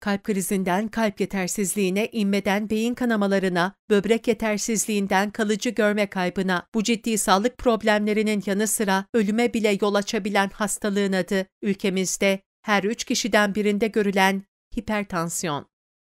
Kalp krizinden kalp yetersizliğine, inmeden beyin kanamalarına, böbrek yetersizliğinden kalıcı görme kaybına, bu ciddi sağlık problemlerinin yanı sıra ölüme bile yol açabilen hastalığın adı ülkemizde her üç kişiden birinde görülen hipertansiyon.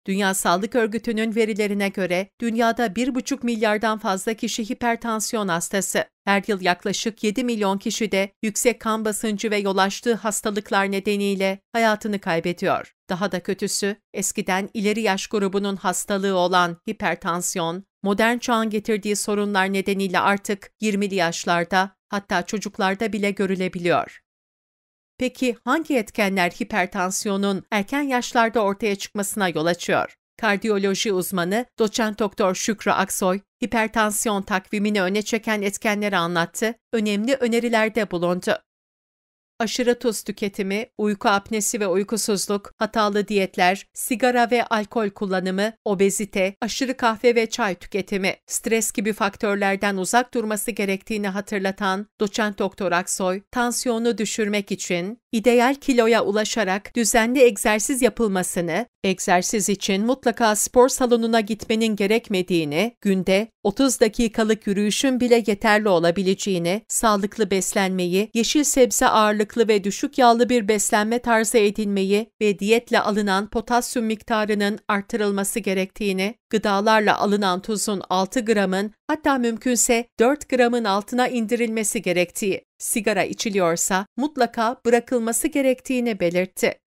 Dünya Sağlık Örgütü'nün verilerine göre dünyada 1,5 milyardan fazla kişi hipertansiyon hastası. Her yıl yaklaşık 7 milyon kişi de yüksek kan basıncı ve yol açtığı hastalıklar nedeniyle hayatını kaybediyor. Daha da kötüsü, eskiden ileri yaş grubunun hastalığı olan hipertansiyon, modern çağın getirdiği sorunlar nedeniyle artık 20'li yaşlarda hatta çocuklarda bile görülebiliyor. Peki hangi etkenler hipertansiyonun erken yaşlarda ortaya çıkmasına yol açıyor? Kardiyoloji uzmanı doçent doktor Şükrü Aksoy, hipertansiyon takvimini öne çeken etkenleri anlattı, önemli önerilerde bulundu aşırı tuz tüketimi, uyku apnesi ve uykusuzluk, hatalı diyetler, sigara ve alkol kullanımı, obezite, aşırı kahve ve çay tüketimi, stres gibi faktörlerden uzak durması gerektiğini hatırlatan doçent doktor Aksoy, tansiyonu düşürmek için ideal kiloya ulaşarak düzenli egzersiz yapılmasını, egzersiz için mutlaka spor salonuna gitmenin gerekmediğini, günde 30 dakikalık yürüyüşün bile yeterli olabileceğini, sağlıklı beslenmeyi, yeşil sebze ağırlıklı ve düşük yağlı bir beslenme tarzı edinmeyi ve diyetle alınan potasyum miktarının artırılması gerektiğini, gıdalarla alınan tuzun 6 gramın hatta mümkünse 4 gramın altına indirilmesi gerektiği, sigara içiliyorsa mutlaka bırakılması gerektiğini belirtti.